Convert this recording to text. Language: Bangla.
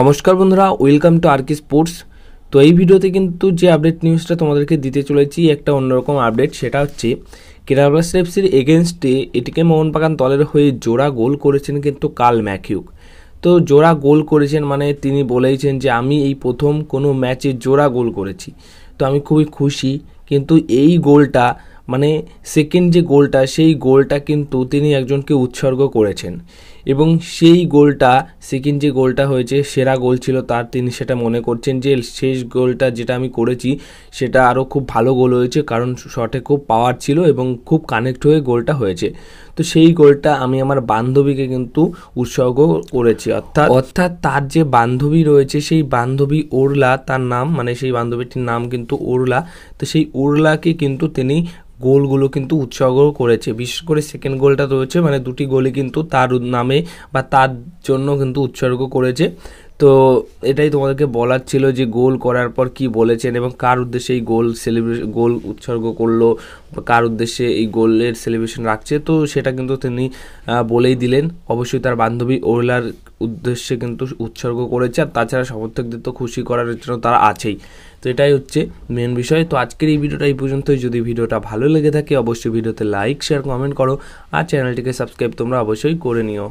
নমস্কার বন্ধুরা ওয়েলকাম টু কি স্পোর্টস তো এই ভিডিওতে কিন্তু যে আপডেট নিউজটা তোমাদেরকে দিতে চলেছি একটা অন্যরকম আপডেট সেটা হচ্ছে কেরালা ব্লাস্টার এফসির এগেনস্টে এটিকে মোহনবাগান দলের হয়ে জোড়া গোল করেছেন কিন্তু কাল ম্যাকিউক তো জোড়া গোল করেছেন মানে তিনি বলেইছেন যে আমি এই প্রথম কোনো ম্যাচে জোড়া গোল করেছি তো আমি খুবই খুশি কিন্তু এই গোলটা মানে সেকেন্ড যে গোলটা সেই গোলটা কিন্তু তিনি একজনকে উৎসর্গ করেছেন এবং সেই গোলটা সেকেন্ড যে গোলটা হয়েছে সেরা গোল ছিল তার তিনি সেটা মনে করছেন যে শেষ গোলটা যেটা আমি করেছি সেটা আরও খুব ভালো গোল হয়েছে কারণ শটে খুব পাওয়ার ছিল এবং খুব কানেক্ট হয়ে গোলটা হয়েছে তো সেই গোলটা আমি আমার বান্ধবীকে কিন্তু উৎসর্গ করেছি অর্থাৎ অর্থাৎ তার যে বান্ধবী রয়েছে সেই বান্ধবী ওরলা তার নাম মানে সেই বান্ধবীটির নাম কিন্তু ওরলা তো সেই ওরলাকে কিন্তু তিনি গোলগুলো কিন্তু উৎসর্গ করেছে বিশেষ করে সেকেন্ড গোলটা রয়েছে মানে দুটি গোলই কিন্তু তার নামে বা তার জন্য কিন্তু উৎসর্গ করেছে তো এটাই তোমাদেরকে বলার ছিল যে গোল করার পর কি বলেছেন এবং কার উদ্দেশ্যে এই গোল সেলিব্রেশন গোল উৎসর্গ করলো কার উদ্দেশ্যে এই গোলের সেলিব্রেশন রাখছে তো সেটা কিন্তু তিনি বলেই দিলেন অবশ্যই তার বান্ধবী ওরলার উদ্দেশ্যে কিন্তু উৎসর্গ করেছে আর তাছাড়া সমর্থকদের তো খুশি করার জন্য তারা আছেই তো এটাই হচ্ছে মেন বিষয় তো আজকের এই ভিডিওটা এই পর্যন্তই যদি ভিডিওটা ভালো লেগে থাকে অবশ্যই ভিডিওতে লাইক শেয়ার কমেন্ট করো আর চ্যানেলটিকে সাবস্ক্রাইব তোমরা অবশ্যই করে নিও